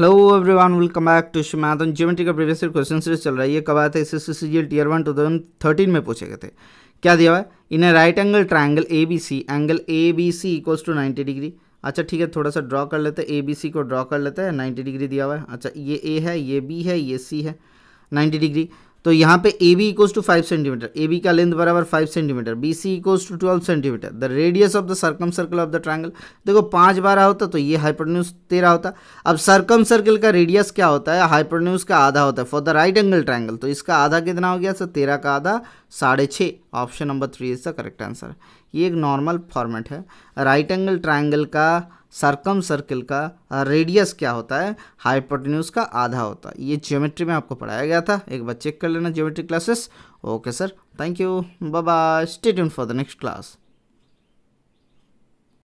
hello everyone welcome back to शिमातन geometry का previous question series चल रहा है ये कब आया था S S C tier one two thousand thirteen में पूछे गए थे क्या दिया हुआ है in a right angle triangle A B C angle A B C equals to ninety degree अच्छा ठीक है थोड़ा सा ड्रॉ कर लेते हैं ए बी सी को ड्रॉ कर लेते हैं नाइन्टी डिग्री दिया हुआ है अच्छा ये ए है ये बी है ये सी है नाइन्टी डिग्री तो यहाँ पे A B equal to five centimetre A B का लेंथ बराबर five centimetre B C equal to twelve centimetre the radius of the circum circle of the triangle देखो पाँच बारह होता तो ये हाइपोटन्यूज तेरह होता अब सर्कम सर्कल का रेडियस क्या होता है हाइपोटन्यूज का आधा होता है for the right angle triangle तो इसका आधा कितना हो गया सर तेरह का आधा साढ़े छः option number three is the correct answer ये एक नॉर्मल फॉर्मेट है राइट एंगल ट्राइंगल का सरकम सर्किल का रेडियस क्या होता है हाइपोटेन्यूज का आधा होता है ये ज्योमेट्री में आपको पढ़ाया गया था एक बार चेक कर लेना geometry classes okay sir thank you bye bye stay for the next class